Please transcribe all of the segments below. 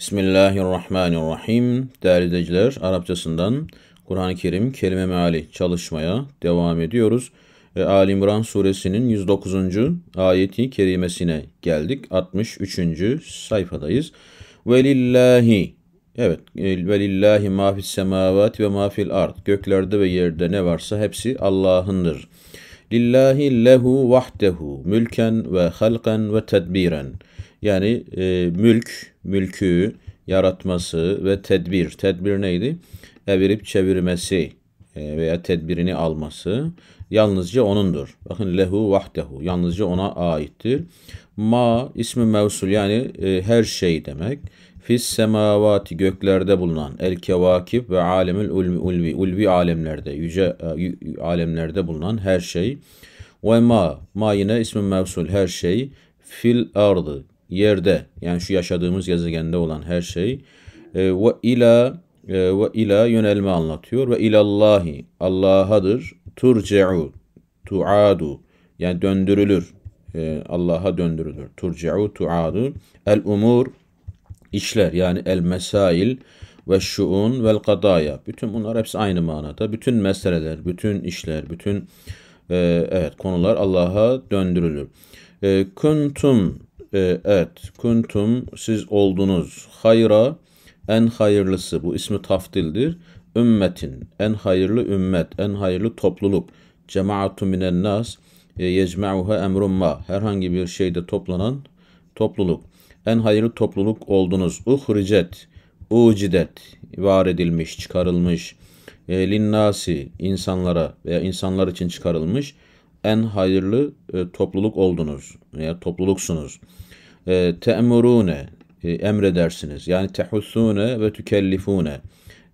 Bismillahirrahmanirrahim. Değerli dinleyiciler, Arapçasından Kur'an-ı Kerim kelime meali çalışmaya devam ediyoruz. E, Ali İmran suresinin 109. ayeti kerimesine geldik. 63. sayfadayız. Velillahi Evet, velillahi ma fis semavati ve ma fil ard. Göklerde ve yerde ne varsa hepsi Allah'ındır. Lillahi lehu vahdehu mülken ve halqen ve tedbiren. Yani e, mülk, mülkü yaratması ve tedbir. Tedbir neydi? Evirip çevirmesi e, veya tedbirini alması yalnızca onundur. Bakın lehu vahdehu yalnızca ona aittir. Ma ismi mevsul yani e, her şey demek. Fis semavati göklerde bulunan el kevakib ve alemül ulvi ulvi ulvi alemlerde yüce e, alemlerde bulunan her şey. Ve ma ma yine ismi mevsul her şey fil ardı yerde yani şu yaşadığımız gezegende olan her şey e, ve ila e, ve ila yönelme anlatıyor ve ilallahi Allah'adır turca'u tu'adu yani döndürülür e, Allah'a döndürülür turca'u tu'adu el umur işler yani el mesail ve şuun vel kadaya bütün bunlar hepsi aynı manada bütün meseleler bütün işler bütün evet konular Allah'a döndürülür kuntum e, et. Kuntum siz oldunuz. Hayra en hayırlısı. Bu ismi taftildir. Ümmetin en hayırlı ümmet, en hayırlı topluluk. Cemaatun minen nas e, yecma'uha emrun ma. Herhangi bir şeyde toplanan topluluk. En hayırlı topluluk oldunuz. Uhricet, ucidet, var edilmiş, çıkarılmış. E, linnasi, insanlara veya insanlar için çıkarılmış en hayırlı e, topluluk oldunuz veya topluluksunuz. E, te'murune e, emredersiniz. Yani tehussune ve tükellifune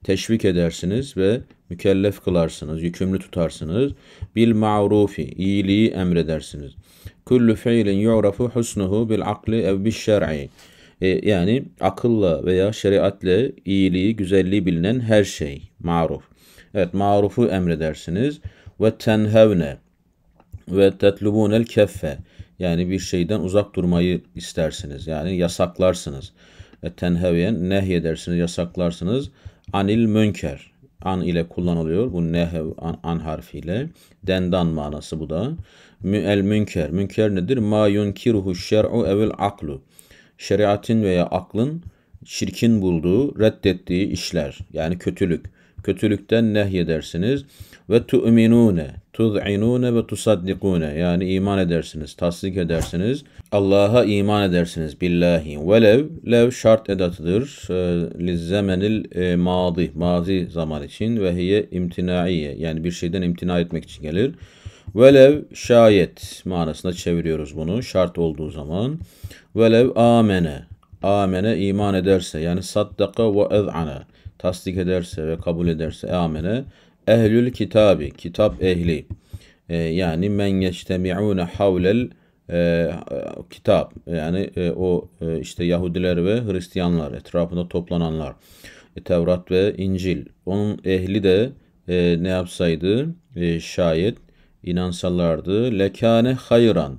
teşvik edersiniz ve mükellef kılarsınız, yükümlü tutarsınız. Bil ma'rufi, iyiliği emredersiniz. Kullu fiilin yu'rafu husnuhu bil akli ev bil şer'i. E, yani akılla veya şeriatle iyiliği, güzelliği bilinen her şey maruf. Evet, marufu emredersiniz. Ve tenhevne ve tetlubunel keffe yani bir şeyden uzak durmayı istersiniz. Yani yasaklarsınız. Ve tenheviyen nehyedersiniz, yasaklarsınız. Anil münker. An ile kullanılıyor. Bu nehev an, an harfiyle. Dendan manası bu da. Müel münker. Münker nedir? Ma yunkiruhu şer'u evil aklu. Şeriatin veya aklın çirkin bulduğu, reddettiği işler. Yani kötülük. Kötülükten nehyedersiniz. Ve tu'minune tuz'inune ve tusaddikune yani iman edersiniz, tasdik edersiniz. Allah'a iman edersiniz billahi. Velev lev şart edatıdır. Ee, lizzemenil e, mazi, mazi zaman için ve hiye imtinaiye yani bir şeyden imtina etmek için gelir. Velev şayet manasında çeviriyoruz bunu şart olduğu zaman. Velev amene, amene iman ederse yani saddaka ve ez'ane tasdik ederse ve kabul ederse amene Ehlül kitabi, kitap ehli. E, yani men yeçtemi'ûne havlel e, kitap. Yani e, o e, işte Yahudiler ve Hristiyanlar etrafında toplananlar. E, Tevrat ve İncil. Onun ehli de e, ne yapsaydı? E, şayet inansalardı. Lekane hayran.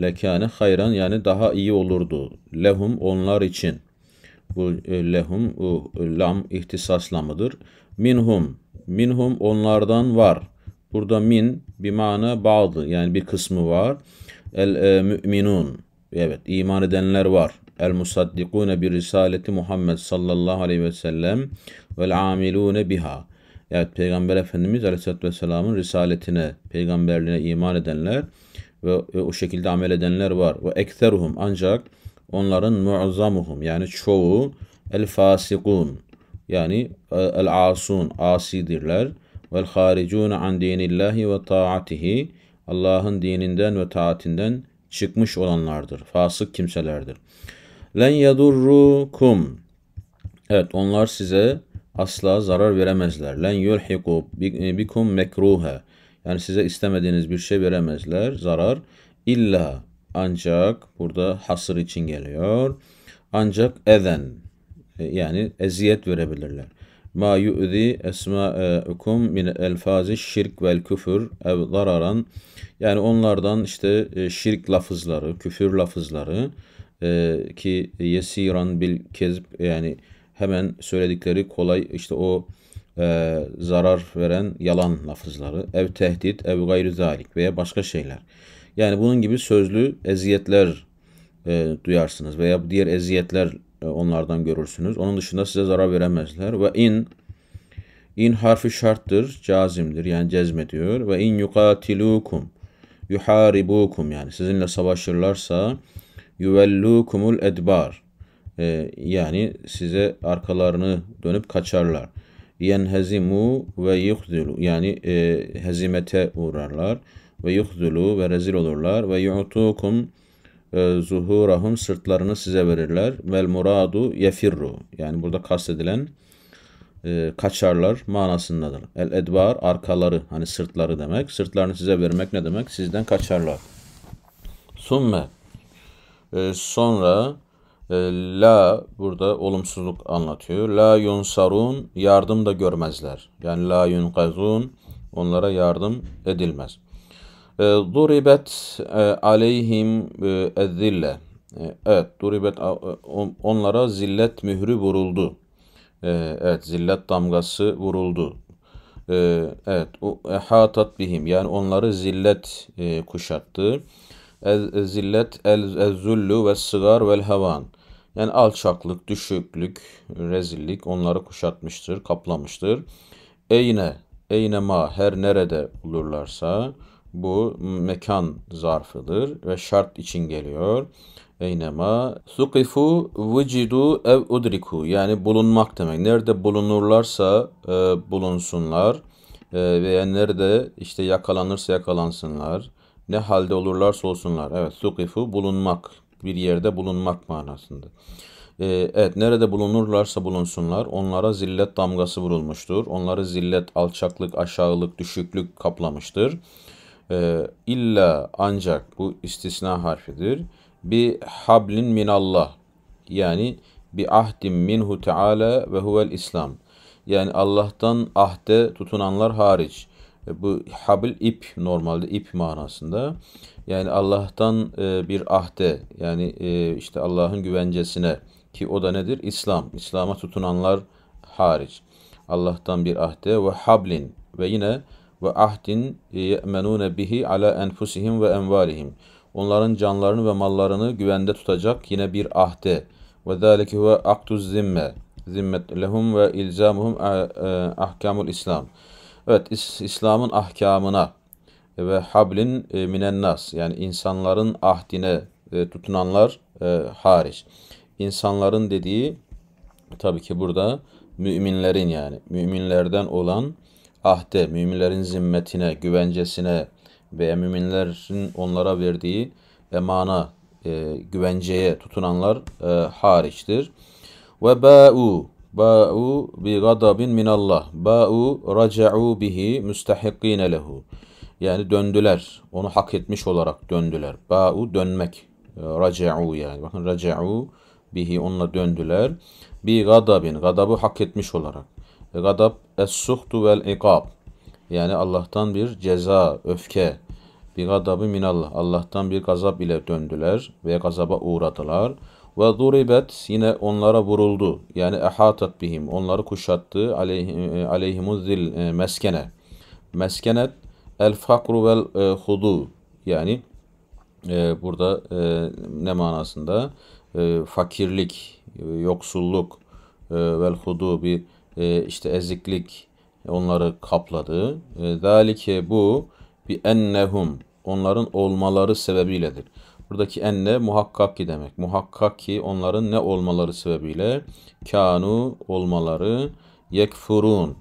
Lekane hayran yani daha iyi olurdu. Lehum onlar için. Bu e, lehum, u, lam ihtisaslamıdır. Minhum. Minhum onlardan var. Burada min bir mana bağlı, yani bir kısmı var. El e, müminun. Evet iman edenler var. El musaddikune bir risaleti Muhammed sallallahu aleyhi ve sellem vel amilune biha. Evet Peygamber Efendimiz Aleyhisselatü Vesselam'ın risaletine, peygamberliğine iman edenler ve, ve o şekilde amel edenler var. Ve ekseruhum ancak onların muazzamuhum yani çoğu el fasikun yani e, el asun asidirler ve haricun an dinillahi ve taatihi Allah'ın dininden ve taatinden çıkmış olanlardır. Fasık kimselerdir. Len yadurrukum Evet onlar size asla zarar veremezler. Len yulhiku e, bikum mekruhe. Yani size istemediğiniz bir şey veremezler. Zarar illa ancak burada hasır için geliyor. Ancak eden e, yani eziyet verebilirler. Ma yu'zi esma'ukum min elfazi şirk vel küfür ev dararan. Yani onlardan işte e, şirk lafızları, küfür lafızları e, ki yesiran bil kezb yani hemen söyledikleri kolay işte o e, zarar veren yalan lafızları, ev tehdit, ev gayri zalik veya başka şeyler. Yani bunun gibi sözlü eziyetler e, duyarsınız veya diğer eziyetler e, onlardan görürsünüz. Onun dışında size zarar veremezler. Ve in in harfi şarttır, cazimdir yani cezmediyor. Ve in yukatilukum yuharibukum yani sizinle savaşırlarsa yuvellukumul edbar e, yani size arkalarını dönüp kaçarlar. Yenhezimu ve yuhzulu yani e, hezimete uğrarlar ve yuhzulu ve rezil olurlar ve yu'tukum e, zuhurahum sırtlarını size verirler. Vel muradu yefirru. Yani burada kastedilen e, kaçarlar manasındadır. El edbar arkaları hani sırtları demek. Sırtlarını size vermek ne demek? Sizden kaçarlar. Summe e, sonra la burada olumsuzluk anlatıyor. La yunsarun yardım da görmezler. Yani la yunkazun onlara yardım edilmez. Ee, duribet e, aleyhim ezzille. E, evet, duribet e, onlara zillet mührü vuruldu. Evet, zillet damgası vuruldu. Evet, hatat bihim yani onları zillet kuşattı. Zillet el zullu ve sıgar vel havan. Yani alçaklık, düşüklük, rezillik onları kuşatmıştır, kaplamıştır. Eyne, eyne ma her nerede olurlarsa bu mekan zarfıdır ve şart için geliyor. Eynema suqifu vücidu ev udriku yani bulunmak demek. Nerede bulunurlarsa e, bulunsunlar e, veya nerede işte yakalanırsa yakalansınlar. Ne halde olurlarsa olsunlar. Evet suqifu bulunmak bir yerde bulunmak manasında. E, evet nerede bulunurlarsa bulunsunlar onlara zillet damgası vurulmuştur. Onları zillet, alçaklık, aşağılık, düşüklük kaplamıştır e, illa ancak bu istisna harfidir. Bir hablin min Allah yani bir ahdim minhu teala ve huvel İslam. Yani Allah'tan ahde tutunanlar hariç. Ee, bu habl ip normalde ip manasında. Yani Allah'tan e, bir ahde yani e, işte Allah'ın güvencesine ki o da nedir? İslam. İslam'a tutunanlar hariç. Allah'tan bir ahde ve hablin ve yine ve ahdin ye'menune bihi ala enfusihim ve envarihim Onların canlarını ve mallarını güvende tutacak yine bir ahde. Ve zâlike huve aktuz zimme. Zimmet lehum ve ilzamuhum ahkamul e, İslam. Evet, is İslam'ın ahkamına ve hablin e, minen nas yani insanların ahdine e, tutunanlar hariç. İnsanların dediği tabii ki burada müminlerin yani müminlerden olan ahde, müminlerin zimmetine, güvencesine ve müminlerin onlara verdiği emana, e, güvenceye tutunanlar e, hariçtir. Ve ba'u ba'u bi gadabin minallah. Ba'u raca'u bihi müstehikkine lehu. Yani döndüler. Onu hak etmiş olarak döndüler. Ba'u dönmek. E, raca'u yani. Bakın raca'u bihi onunla döndüler. Bi gadabin. Gadabı hak etmiş olarak gadab es-suhtu vel ikab. Yani Allah'tan bir ceza, öfke. Bir gadabı minallah. Allah'tan bir gazap ile döndüler ve gazaba uğradılar. Ve duribet yine onlara vuruldu. Yani ehatat bihim. Onları kuşattı. Aleyh, e, aleyhimuz zil e, meskene. Meskenet el fakru vel e, hudu. Yani e, burada e, ne manasında? E, fakirlik, yoksulluk e, vel hudu bir e, işte eziklik onları kapladı. Ee, zalike bu bir ennehum onların olmaları sebebiyledir. Buradaki enne muhakkak ki demek. Muhakkak ki onların ne olmaları sebebiyle kanu olmaları yekfurun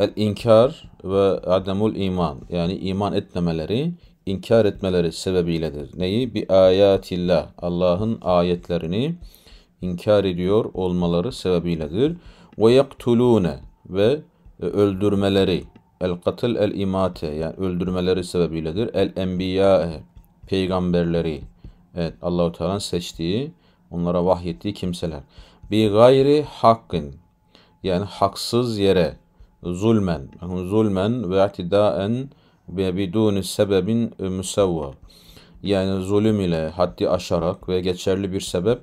el inkar ve ademul iman yani iman etmemeleri inkar etmeleri sebebiyledir. Neyi? Bi ayatillah Allah'ın ayetlerini inkar ediyor olmaları sebebiyledir. Ve yaktulune ve öldürmeleri el katıl el imate yani öldürmeleri sebebiyledir. El enbiya peygamberleri evet Allahu Teala'nın seçtiği onlara vahyettiği kimseler. Bi gayri hakkın yani haksız yere zulmen zulmen ve atidaen ve biduni sebebin e, müsevva yani zulüm ile haddi aşarak ve geçerli bir sebep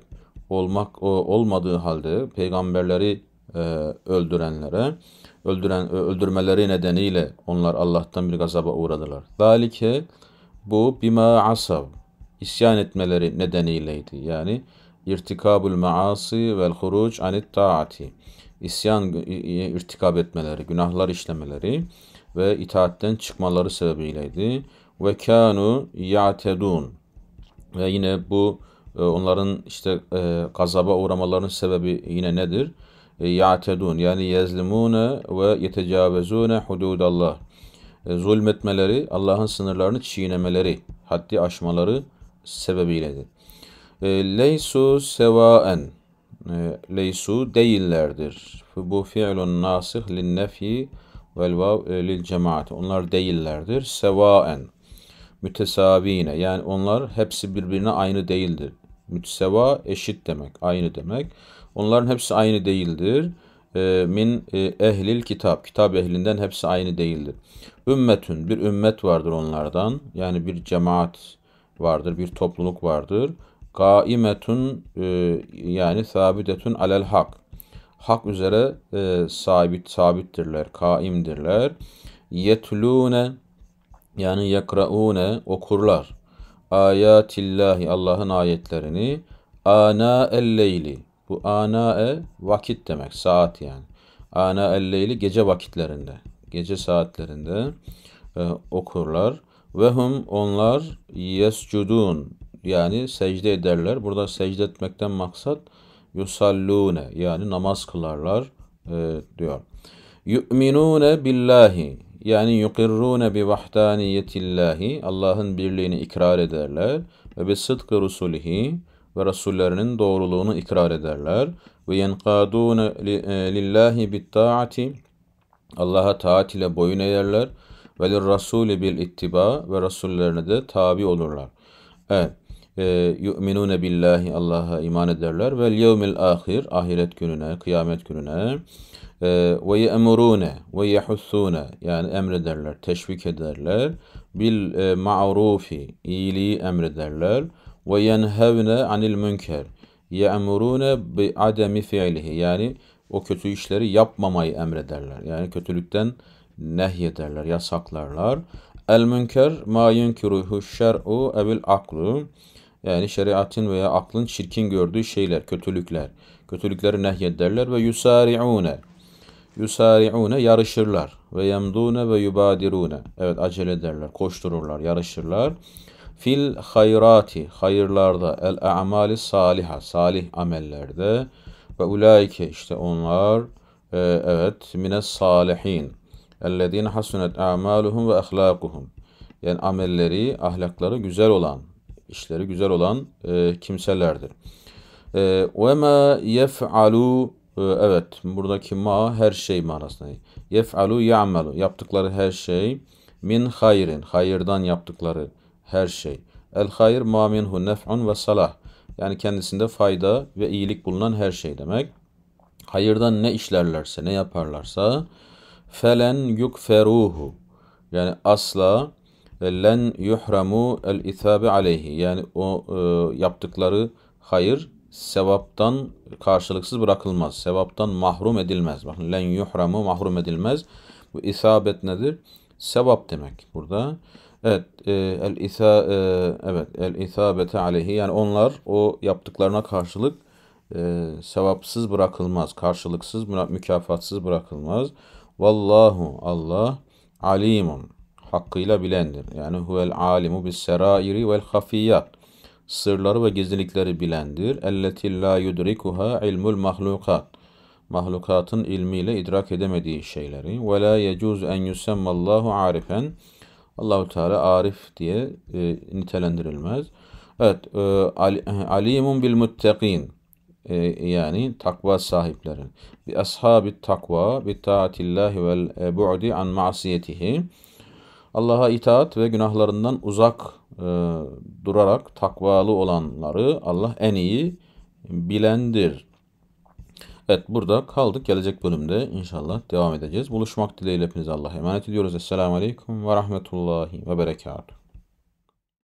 olmak olmadığı halde peygamberleri e, öldürenlere öldüren öldürmeleri nedeniyle onlar Allah'tan bir gazaba uğradılar. Zalike bu bima asav isyan etmeleri nedeniyleydi. Yani irtikabul maasi vel huruc anit taati. İsyan irtikab etmeleri, günahlar işlemeleri ve itaatten çıkmaları sebebiyleydi. Ve kanu ya'tedun. Ve yine bu e, onların işte e, gazaba uğramalarının sebebi yine nedir? E, ya'tedun yani yezlimune ve yetecavvezune hududallah. E, zulmetmeleri, Allah'ın sınırlarını çiğnemeleri, haddi aşmaları sebebiyledir. E, leysu sevaen leysu değillerdir. Bu fi'lun nasih lin nefi vel vav lil cemaat. Onlar değillerdir. Sevaen mütesavine yani onlar hepsi birbirine aynı değildir. Müteseva eşit demek, aynı demek. Onların hepsi aynı değildir. Ee, min e, ehlil kitap. Kitap ehlinden hepsi aynı değildir. Ümmetün. Bir ümmet vardır onlardan. Yani bir cemaat vardır. Bir topluluk vardır. Kaimetun e, yani sabitun alel hak. Hak üzere e, sabit sabittirler. Kaimdirler. Yetlune yani yekraune okurlar. Ayatillahi Allah'ın ayetlerini ana elleyli bu anae vakit demek. Saat yani. Ana elleyli gece vakitlerinde. Gece saatlerinde e, okurlar. vehum onlar yescudun yani secde ederler. Burada secde etmekten maksat yusallune yani namaz kılarlar e, diyor. Yu'minune billahi yani yukirrune bi vahdaniyetillahi Allah'ın birliğini ikrar ederler ve bi sıdkı rusulihi ve rasullerinin doğruluğunu ikrar ederler ve yenkadun e, lillahi bit Allah'a taat ile boyun eğerler ve rasuli bil ittiba ve rasullerine de tabi olurlar. Evet. Yu'minune billahi Allah'a iman ederler ve yevmil ahir ahiret gününe, kıyamet gününe e, ve ye'murune ve yehussune yani emrederler, teşvik ederler bil e, ma'rufi iyiliği emrederler ve yenhevne anil münker ye'murune bi ademi fiilihi yani o kötü işleri yapmamayı emrederler. Yani kötülükten nehyederler, yasaklarlar. El münker ma yunkiruhu şer'u evil aklu. Yani şeriatın veya aklın çirkin gördüğü şeyler, kötülükler. Kötülükleri nehyederler ve yusari'une. Yusari'une yarışırlar. Ve yemdune ve yubadirune. Evet acele ederler, koştururlar, yarışırlar. Fil hayrati hayırlarda el amali saliha salih amellerde ve ulaike işte onlar e, evet mine salihin ellezine hasunet amaluhum ve ahlakuhum yani amelleri ahlakları güzel olan işleri güzel olan e, kimselerdir. E, ve ma yef'alu e, evet buradaki ma her şey manasında. Yef'alu ya'malu yaptıkları her şey min hayrin hayırdan yaptıkları her şey. El hayr ma minhu nef'un ve salah. Yani kendisinde fayda ve iyilik bulunan her şey demek. Hayırdan ne işlerlerse, ne yaparlarsa felen yukferuhu. Yani asla e, len yuhramu el itabe aleyhi. Yani o e, yaptıkları hayır sevaptan karşılıksız bırakılmaz. Sevaptan mahrum edilmez. Bakın len yuhramu mahrum edilmez. Bu isabet nedir? Sevap demek burada. Evet, e, el isa e, evet el isabete aleyhi yani onlar o yaptıklarına karşılık e, sevapsız bırakılmaz, karşılıksız, mükafatsız bırakılmaz. Vallahu Allah alimun hakkıyla bilendir. Yani huvel alimu bis serairi vel hafiyat. Sırları ve gizlilikleri bilendir. Elleti la yudrikuha ilmul mahlukat. Mahlukatın ilmiyle idrak edemediği şeyleri. Ve la yecuz en yusemmallahu arifen Allahu Teala arif diye e, nitelendirilmez. Evet, e, al, e, alimun bil muttaqin e, yani takva sahipleri. Bi ashabi takva bi taatillahi vel e, bu'di an ma'siyetihi. Allah'a itaat ve günahlarından uzak e, durarak takvalı olanları Allah en iyi bilendir Evet burada kaldık. Gelecek bölümde inşallah devam edeceğiz. Buluşmak dileğiyle hepinize Allah'a emanet ediyoruz. Esselamu Aleyküm ve Rahmetullahi ve Berekatuhu.